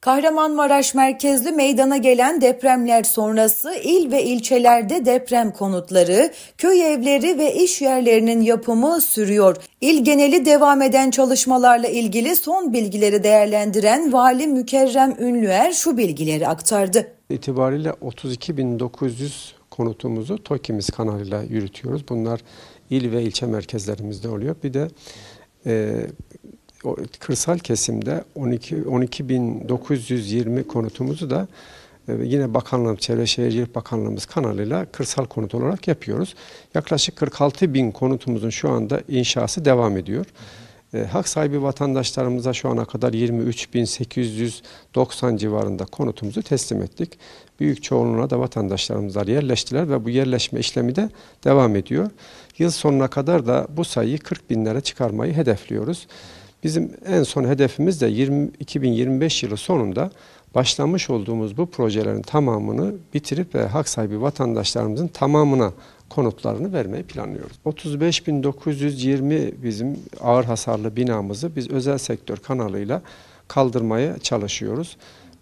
Kahramanmaraş merkezli meydana gelen depremler sonrası il ve ilçelerde deprem konutları, köy evleri ve iş yerlerinin yapımı sürüyor. İl geneli devam eden çalışmalarla ilgili son bilgileri değerlendiren Vali Mükerrem Ünlüer şu bilgileri aktardı. İtibariyle 32.900 konutumuzu TOKİ'miz kanalıyla yürütüyoruz. Bunlar il ve ilçe merkezlerimizde oluyor. Bir de e, kırsal kesimde 12 12.920 konutumuzu da e, yine Bakanlığımız, Çevre Şehircilik Bakanlığımız kanalıyla kırsal konut olarak yapıyoruz. Yaklaşık 46 bin konutumuzun şu anda inşası devam ediyor. E, hak sahibi vatandaşlarımıza şu ana kadar 23.890 civarında konutumuzu teslim ettik. Büyük çoğunluğuna da vatandaşlarımızlar yerleştiler ve bu yerleşme işlemi de devam ediyor. Yıl sonuna kadar da bu sayıyı 40 binlere çıkarmayı hedefliyoruz. Hı Bizim en son hedefimiz de 20, 2025 yılı sonunda başlamış olduğumuz bu projelerin tamamını bitirip ve hak sahibi vatandaşlarımızın tamamına konutlarını vermeyi planlıyoruz. 35.920 bizim ağır hasarlı binamızı biz özel sektör kanalıyla kaldırmaya çalışıyoruz.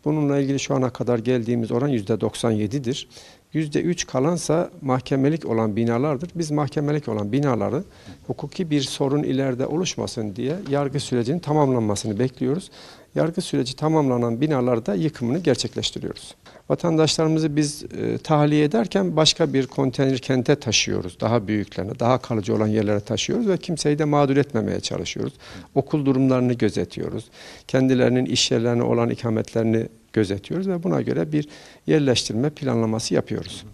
Bununla ilgili şu ana kadar geldiğimiz oran %97'dir. %3 kalansa mahkemelik olan binalardır. Biz mahkemelik olan binaları hukuki bir sorun ileride oluşmasın diye yargı sürecinin tamamlanmasını bekliyoruz. Yargı süreci tamamlanan binalarda yıkımını gerçekleştiriyoruz. Vatandaşlarımızı biz e, tahliye ederken başka bir konteyner kente taşıyoruz. Daha büyüklerine, daha kalıcı olan yerlere taşıyoruz ve kimseyi de mağdur etmemeye çalışıyoruz. Okul durumlarını gözetiyoruz. Kendilerinin iş yerlerine olan ikametlerini gözetiyoruz ve buna göre bir yerleştirme planlaması yapıyoruz.